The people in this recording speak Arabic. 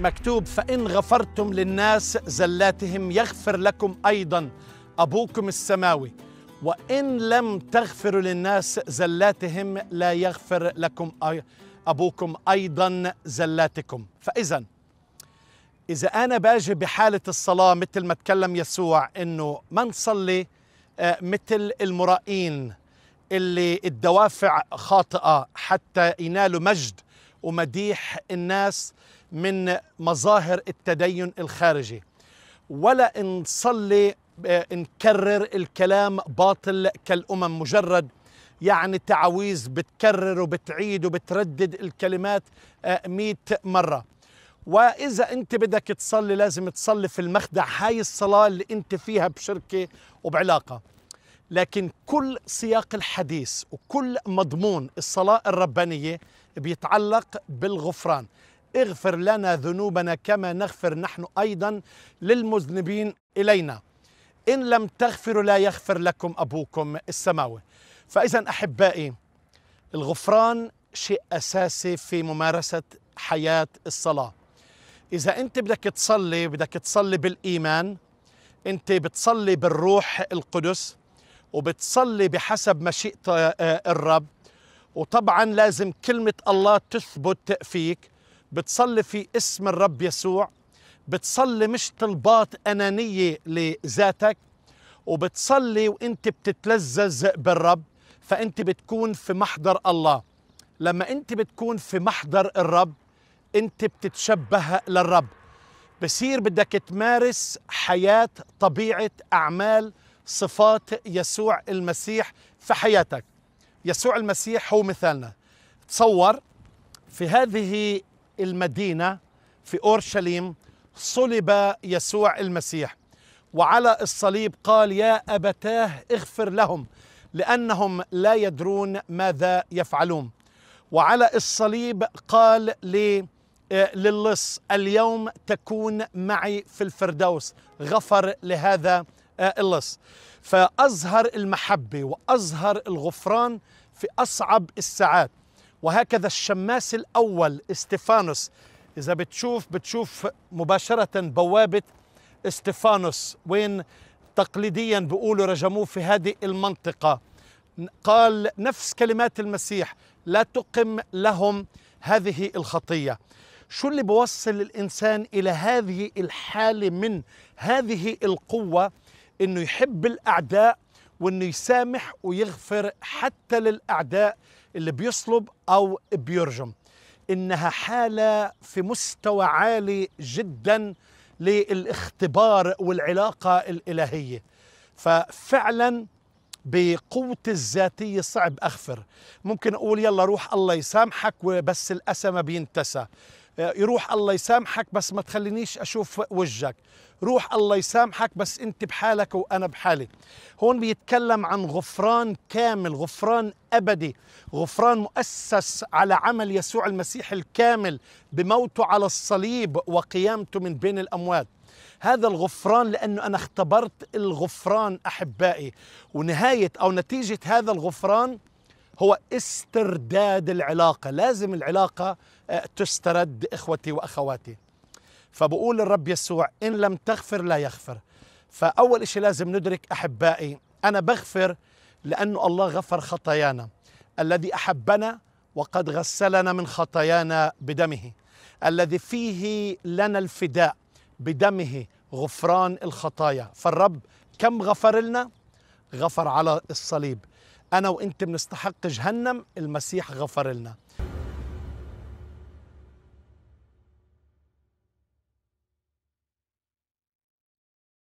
مكتوب فإن غفرتم للناس زلاتهم يغفر لكم أيضا أبوكم السماوي وإن لم تغفروا للناس زلاتهم لا يغفر لكم أبوكم أيضا زلاتكم فإذا إذا أنا باجي بحالة الصلاة مثل ما تكلم يسوع إنه ما نصلي آه، مثل المرائين اللي الدوافع خاطئة حتى ينالوا مجد ومديح الناس من مظاهر التدين الخارجي ولا نصلي آه، نكرر الكلام باطل كالأمم مجرد يعني تعاويذ بتكرر وبتعيد وبتردد الكلمات آه، مئة مرة وإذا أنت بدك تصلي لازم تصلي في المخدع هاي الصلاة اللي أنت فيها بشركة وبعلاقة لكن كل سياق الحديث وكل مضمون الصلاة الربانية بيتعلق بالغفران اغفر لنا ذنوبنا كما نغفر نحن أيضا للمذنبين إلينا إن لم تغفروا لا يغفر لكم أبوكم السماوي فإذا أحبائي الغفران شيء أساسي في ممارسة حياة الصلاة إذا أنت بدك تصلي بدك تصلي بالإيمان أنت بتصلي بالروح القدس وبتصلي بحسب مشيئة آه، آه، الرب وطبعا لازم كلمة الله تثبت فيك بتصلي في اسم الرب يسوع بتصلي مش طلبات أنانية لذاتك وبتصلي وانت بتتلذذ بالرب فانت بتكون في محضر الله لما انت بتكون في محضر الرب انت بتتشبه للرب بصير بدك تمارس حياة طبيعة أعمال صفات يسوع المسيح في حياتك يسوع المسيح هو مثالنا تصور في هذه المدينة في أورشليم صلب يسوع المسيح وعلى الصليب قال يا أبتاه اغفر لهم لأنهم لا يدرون ماذا يفعلون وعلى الصليب قال آه، للص اليوم تكون معي في الفردوس غفر لهذا آه، اللص فأزهر المحبة وأزهر الغفران في أصعب الساعات وهكذا الشماس الأول استفانوس إذا بتشوف بتشوف مباشرة بوابة استفانوس وين تقليديا بيقولوا رجموه في هذه المنطقة قال نفس كلمات المسيح لا تقم لهم هذه الخطية شو اللي بوصل الإنسان إلى هذه الحالة من هذه القوة انه يحب الاعداء وانه يسامح ويغفر حتى للاعداء اللي بيصلب او بيرجم انها حاله في مستوى عالي جدا للاختبار والعلاقه الالهيه ففعلا بقوتي الذاتية صعب أغفر ممكن أقول يلا روح الله يسامحك بس الأسى ما بينتسى آه، يروح الله يسامحك بس ما تخلينيش اشوف وجهك روح الله يسامحك بس انت بحالك وانا بحالي هون بيتكلم عن غفران كامل غفران ابدي غفران مؤسس على عمل يسوع المسيح الكامل بموته على الصليب وقيامته من بين الاموات هذا الغفران لانه انا اختبرت الغفران احبائي ونهايه او نتيجه هذا الغفران هو استرداد العلاقة لازم العلاقة آه، تسترد إخوتي وأخواتي فبقول الرب يسوع إن لم تغفر لا يغفر فأول إشي لازم ندرك أحبائي أنا بغفر لأنه الله غفر خطايانا الذي أحبنا وقد غسلنا من خطايانا بدمه الذي فيه لنا الفداء بدمه غفران الخطايا فالرب كم غفر لنا غفر على الصليب أنا وأنت بنستحق جهنم المسيح غفر لنا